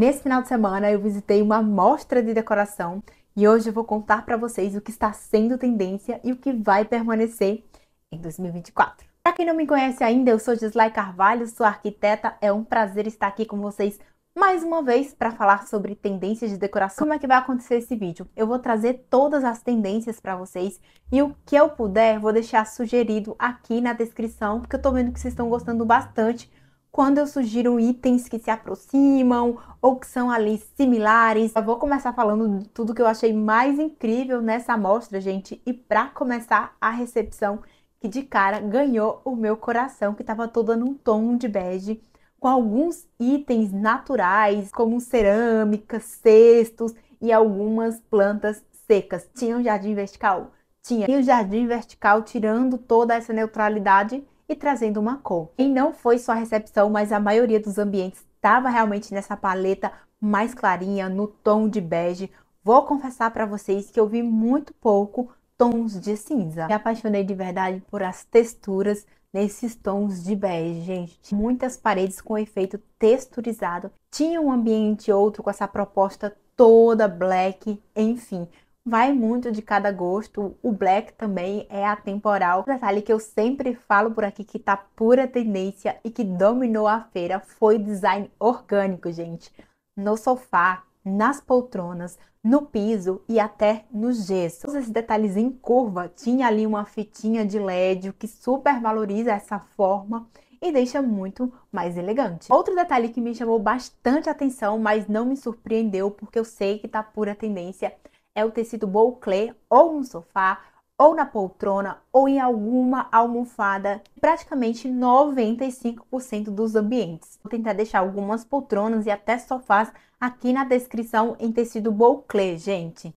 Nesse final de semana eu visitei uma mostra de decoração e hoje eu vou contar para vocês o que está sendo tendência e o que vai permanecer em 2024. Para quem não me conhece ainda, eu sou Gislay Carvalho, sou arquiteta. É um prazer estar aqui com vocês mais uma vez para falar sobre tendências de decoração. Como é que vai acontecer esse vídeo? Eu vou trazer todas as tendências para vocês e o que eu puder vou deixar sugerido aqui na descrição, porque eu estou vendo que vocês estão gostando bastante quando eu sugiro itens que se aproximam ou que são ali similares. Eu vou começar falando de tudo que eu achei mais incrível nessa amostra, gente. E para começar a recepção, que de cara ganhou o meu coração, que estava toda num tom de bege, com alguns itens naturais, como cerâmicas, cestos e algumas plantas secas. Tinha um jardim vertical? Tinha. E o jardim vertical tirando toda essa neutralidade e trazendo uma cor. E não foi só a recepção, mas a maioria dos ambientes estava realmente nessa paleta mais clarinha, no tom de bege. Vou confessar para vocês que eu vi muito pouco tons de cinza. Me apaixonei de verdade por as texturas nesses tons de bege, gente. Muitas paredes com efeito texturizado. Tinha um ambiente outro com essa proposta toda black, enfim. Vai muito de cada gosto. O black também é atemporal. O detalhe que eu sempre falo por aqui que tá pura tendência e que dominou a feira foi design orgânico, gente. No sofá, nas poltronas, no piso e até no gesso. Todos esses detalhes em curva tinha ali uma fitinha de LED que super valoriza essa forma e deixa muito mais elegante. Outro detalhe que me chamou bastante atenção, mas não me surpreendeu porque eu sei que tá pura tendência, é o tecido bouclé ou um sofá, ou na poltrona, ou em alguma almofada, praticamente 95% dos ambientes. Vou tentar deixar algumas poltronas e até sofás aqui na descrição em tecido bouclé, gente.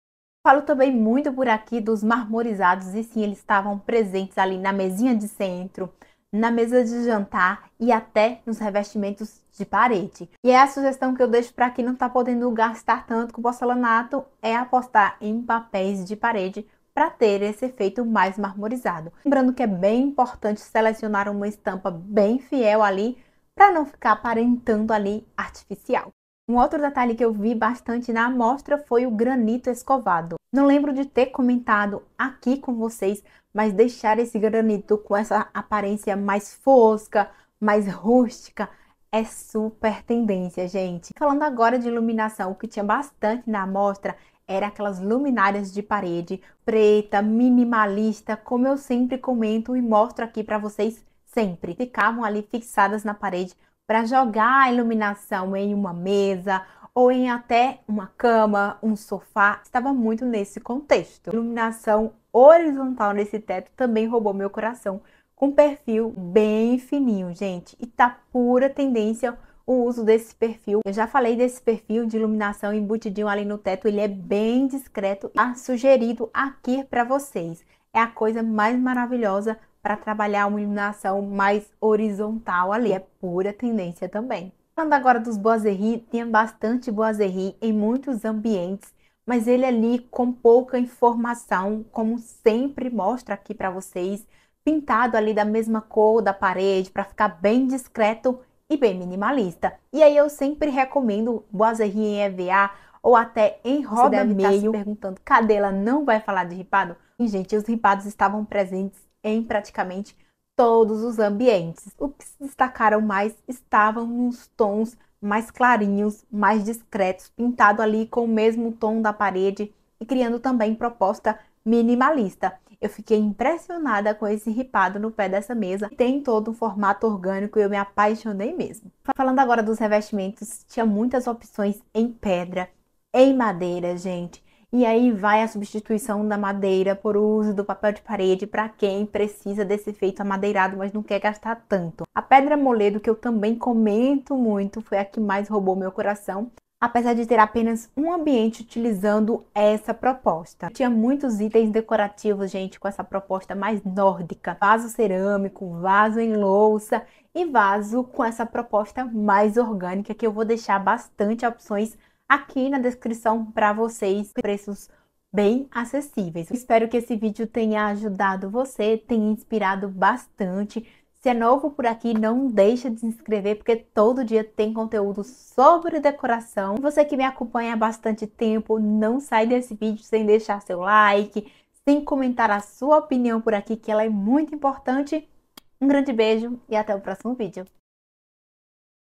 Falo também muito por aqui dos marmorizados, e sim, eles estavam presentes ali na mesinha de centro, na mesa de jantar e até nos revestimentos de parede. E é a sugestão que eu deixo para quem não está podendo gastar tanto com porcelanato é apostar em papéis de parede para ter esse efeito mais marmorizado. Lembrando que é bem importante selecionar uma estampa bem fiel ali para não ficar aparentando ali artificial. Um outro detalhe que eu vi bastante na amostra foi o granito escovado. Não lembro de ter comentado aqui com vocês, mas deixar esse granito com essa aparência mais fosca, mais rústica, é super tendência, gente. Falando agora de iluminação, o que tinha bastante na amostra era aquelas luminárias de parede preta, minimalista, como eu sempre comento e mostro aqui para vocês sempre. Ficavam ali fixadas na parede para jogar a iluminação em uma mesa ou em até uma cama, um sofá, estava muito nesse contexto. iluminação horizontal nesse teto também roubou meu coração, com perfil bem fininho, gente, e tá pura tendência o uso desse perfil. Eu já falei desse perfil de iluminação embutidinho ali no teto, ele é bem discreto, tá sugerido aqui para vocês. É a coisa mais maravilhosa para trabalhar uma iluminação mais horizontal ali. É pura tendência também. Falando agora dos boiseries, tinha bastante boiserie em muitos ambientes, mas ele ali com pouca informação, como sempre mostra aqui para vocês, pintado ali da mesma cor da parede para ficar bem discreto e bem minimalista. E aí eu sempre recomendo boiserie em EVA ou até em roda tá meio, se perguntando, cadê ela não vai falar de ripado? E, gente, os ripados estavam presentes em praticamente todos os ambientes. O que se destacaram mais estavam nos tons mais clarinhos, mais discretos, pintado ali com o mesmo tom da parede e criando também proposta minimalista. Eu fiquei impressionada com esse ripado no pé dessa mesa. Tem todo um formato orgânico e eu me apaixonei mesmo. Falando agora dos revestimentos, tinha muitas opções em pedra, em madeira, gente. E aí vai a substituição da madeira por uso do papel de parede para quem precisa desse efeito amadeirado, mas não quer gastar tanto. A pedra moledo, que eu também comento muito, foi a que mais roubou meu coração, apesar de ter apenas um ambiente utilizando essa proposta. Tinha muitos itens decorativos, gente, com essa proposta mais nórdica. Vaso cerâmico, vaso em louça e vaso com essa proposta mais orgânica, que eu vou deixar bastante opções aqui na descrição para vocês, preços bem acessíveis. Espero que esse vídeo tenha ajudado você, tenha inspirado bastante. Se é novo por aqui, não deixa de se inscrever, porque todo dia tem conteúdo sobre decoração. Você que me acompanha há bastante tempo, não sai desse vídeo sem deixar seu like, sem comentar a sua opinião por aqui, que ela é muito importante. Um grande beijo e até o próximo vídeo.